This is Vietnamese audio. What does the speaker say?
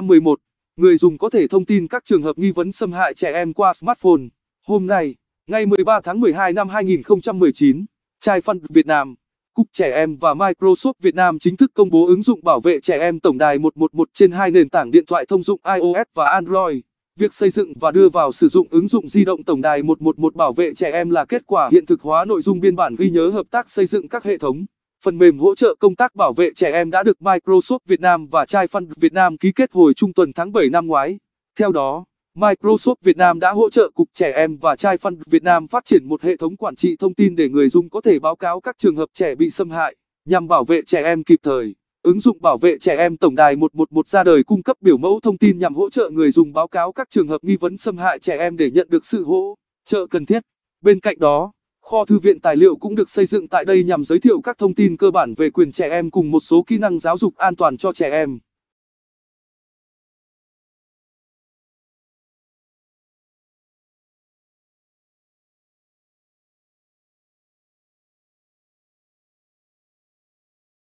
111. Người dùng có thể thông tin các trường hợp nghi vấn xâm hại trẻ em qua smartphone. Hôm nay, ngày 13 tháng 12 năm 2019, Trai Fund Việt Nam, Cục Trẻ Em và Microsoft Việt Nam chính thức công bố ứng dụng bảo vệ trẻ em tổng đài 111 trên hai nền tảng điện thoại thông dụng iOS và Android. Việc xây dựng và đưa vào sử dụng ứng dụng di động tổng đài 111 bảo vệ trẻ em là kết quả hiện thực hóa nội dung biên bản ghi nhớ hợp tác xây dựng các hệ thống Phần mềm hỗ trợ công tác bảo vệ trẻ em đã được Microsoft Việt Nam và Chai Fund Việt Nam ký kết hồi trung tuần tháng 7 năm ngoái. Theo đó, Microsoft Việt Nam đã hỗ trợ Cục Trẻ Em và Chai Fund Việt Nam phát triển một hệ thống quản trị thông tin để người dùng có thể báo cáo các trường hợp trẻ bị xâm hại, nhằm bảo vệ trẻ em kịp thời. Ứng dụng bảo vệ trẻ em tổng đài 111 ra đời cung cấp biểu mẫu thông tin nhằm hỗ trợ người dùng báo cáo các trường hợp nghi vấn xâm hại trẻ em để nhận được sự hỗ trợ cần thiết. Bên cạnh đó, Kho thư viện tài liệu cũng được xây dựng tại đây nhằm giới thiệu các thông tin cơ bản về quyền trẻ em cùng một số kỹ năng giáo dục an toàn cho trẻ em.